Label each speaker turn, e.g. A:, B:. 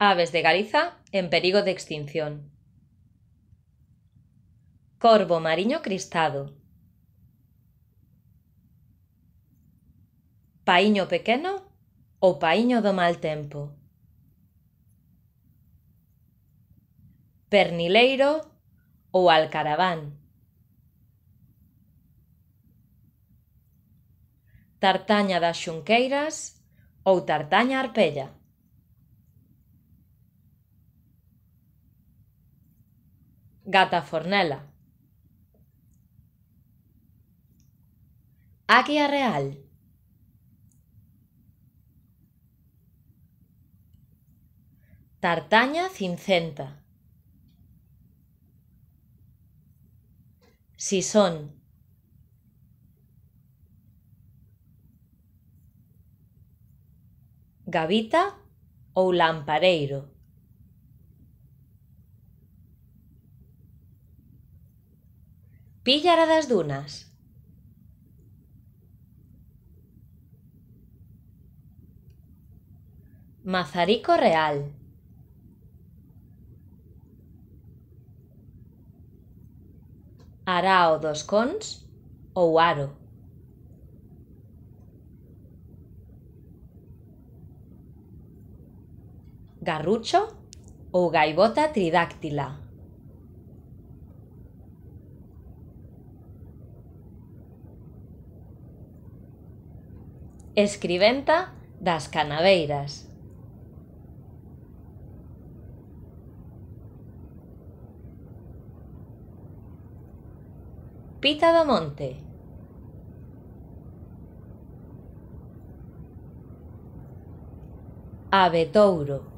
A: Aves de Galiza en perigo de extinción. Corvo mariño cristado. Paíño pequeno ou paíño do mal tempo. Pernileiro ou alcaraván. Tartaña das xunqueiras ou tartaña arpella. Gata Fornela. Águia Real. Tartaña cincenta. Sisón. Gavita ou lampareiro. Villaradas dunas. Mazarico Real. Arao dos Cons o Aro. Garrucho o gaivota tridáctila. Escribenta das Canaveiras. Pita do Monte. Abetouro.